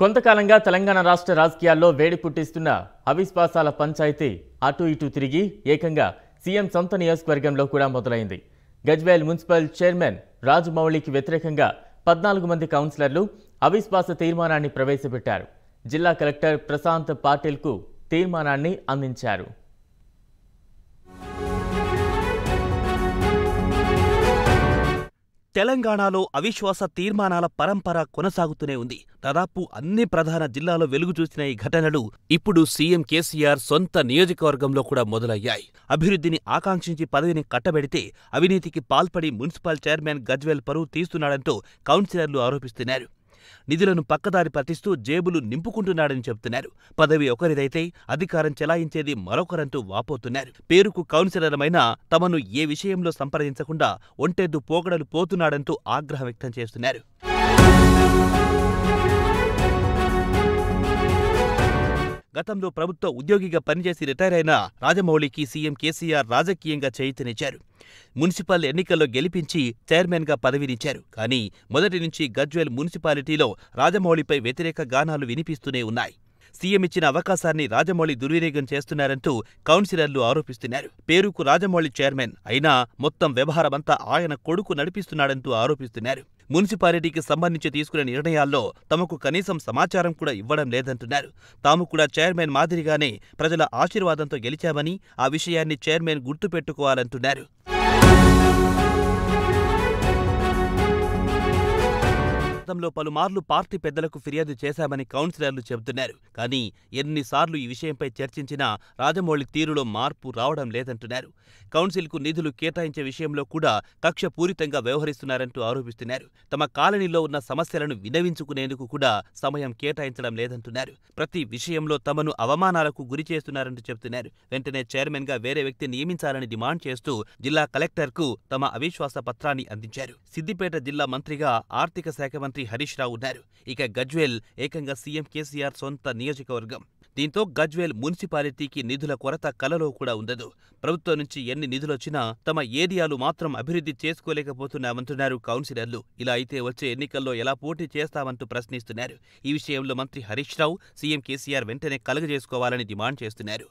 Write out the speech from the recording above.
కొంతకాలంగా తెలంగాణ రాష్ట్ర రాజకీయాల్లో వేడి పుట్టిస్తున్న అవిశ్వాసాల పంచాయతీ అటు ఇటు తిరిగి ఏకంగా సీఎం సొంత నియోజకవర్గంలో కూడా మొదలైంది గజ్వేల్ మున్సిపల్ చైర్మన్ రాజమౌళికి వ్యతిరేకంగా పద్నాలుగు మంది కౌన్సిలర్లు అవిశ్వాస తీర్మానాన్ని ప్రవేశపెట్టారు జిల్లా కలెక్టర్ ప్రశాంత్ పాటిల్కు తీర్మానాన్ని అందించారు తెలంగాణలో అవిశ్వాస తీర్మానాల పరంపర కొనసాగుతూనే ఉంది దాదాపు అన్ని ప్రధాన జిల్లాలో వెలుగు చూసిన ఈ ఘటనలు ఇప్పుడు సీఎం కేసీఆర్ సొంత నియోజకవర్గంలో కూడా మొదలయ్యాయి అభివృద్ధిని ఆకాంక్షించి పదవిని కట్టబెడితే అవినీతికి పాల్పడి మున్సిపల్ చైర్మన్ గజ్వేల్ పరువు తీస్తున్నాడంటూ కౌన్సిలర్లు ఆరోపిస్తున్నారు నిధులను పక్కదారి పతిస్తూ జేబులు నింపుకుంటున్నాడని చెబుతున్నారు పదవి ఒకరిదైతే అధికారం చెలాయించేది మరొకరంటూ వాపోతున్నారు పేరుకు కౌన్సిలర్మైన తమను ఏ విషయంలో సంప్రదించకుండా ఒంటెద్దు పోగడలు పోతున్నాడంటూ ఆగ్రహం వ్యక్తం చేస్తున్నారు గతంలో ప్రభుత్వ ఉద్యోగిగా పనిచేసి రిటైర్ అయిన రాజమౌళికి సీఎం కేసీఆర్ రాజకీయంగా చేయితనిచ్చారు మున్సిపల్ ఎన్నికల్లో గెలిపించి చైర్మన్గా పదవినిచ్చారు కానీ మొదటి నుంచి గజ్వేల్ మున్సిపాలిటీలో రాజమౌళిపై వ్యతిరేక గానాలు వినిపిస్తూనే ఉన్నాయి సీఎం ఇచ్చిన అవకాశాన్ని రాజమౌళి దుర్వినియోగం చేస్తున్నారంటూ కౌన్సిలర్లు ఆరోపిస్తున్నారు పేరుకు రాజమౌళి చైర్మన్ అయినా మొత్తం వ్యవహారమంతా ఆయన కొడుకు నడిపిస్తున్నాడంటూ ఆరోపిస్తున్నారు మున్సిపాలిటీకి సంబంధించి తీసుకునే నిర్ణయాల్లో తమకు కనీసం సమాచారం కూడా ఇవ్వడం లేదంటున్నారు తాము కూడా చైర్మన్ మాదిరిగానే ప్రజల ఆశీర్వాదంతో గెలిచామని ఆ విషయాన్ని చైర్మన్ గుర్తుపెట్టుకోవాలంటున్నారు గతంలో పలుమార్లు పార్టీ పెద్దలకు ఫిర్యాదు చేశామని కౌన్సిలర్లు చెబుతున్నారు కానీ ఎన్నిసార్లు ఈ విషయంపై చర్చించినా రాజమౌళి తీరులో మార్పు రావడం లేదంటున్నారు కౌన్సిల్కు నిధులు కేటాయించే విషయంలో కూడా కక్షపూరితంగా వ్యవహరిస్తున్నారంటూ ఆరోపిస్తున్నారు తమ కాలనీలో ఉన్న సమస్యలను వినవించుకునేందుకు కూడా సమయం కేటాయించడం లేదంటున్నారు ప్రతి విషయంలో తమను అవమానాలకు గురి చేస్తున్నారంటూ చెబుతున్నారు వెంటనే చైర్మన్గా వేరే వ్యక్తి నియమించాలని డిమాండ్ చేస్తూ జిల్లా కలెక్టర్కు తమ అవిశ్వాస పత్రాన్ని అందించారు సిద్దిపేట జిల్లా మంత్రిగా ఆర్థిక శాఖ మంత్రి మంత్రి హరీష్ రావు ఉన్నారు ఇక గజ్వేల్ ఏకంగా సీఎం కేసీఆర్ సొంత నియోజకవర్గం దీంతో గజ్వేల్ మున్సిపాలిటీకి నిధుల కొరత కలలో కూడా ఉండదు ప్రభుత్వం నుంచి ఎన్ని నిధులొచ్చినా తమ ఏరియాలు మాత్రం అభివృద్ధి చేసుకోలేకపోతున్నామంటున్నారు కౌన్సిలర్లు ఇలా అయితే వచ్చే ఎన్నికల్లో ఎలా పోటీ చేస్తామంటూ ప్రశ్నిస్తున్నారు ఈ విషయంలో మంత్రి హరీష్ రావు సీఎం కేసీఆర్ వెంటనే కలుగజేసుకోవాలని డిమాండ్ చేస్తున్నారు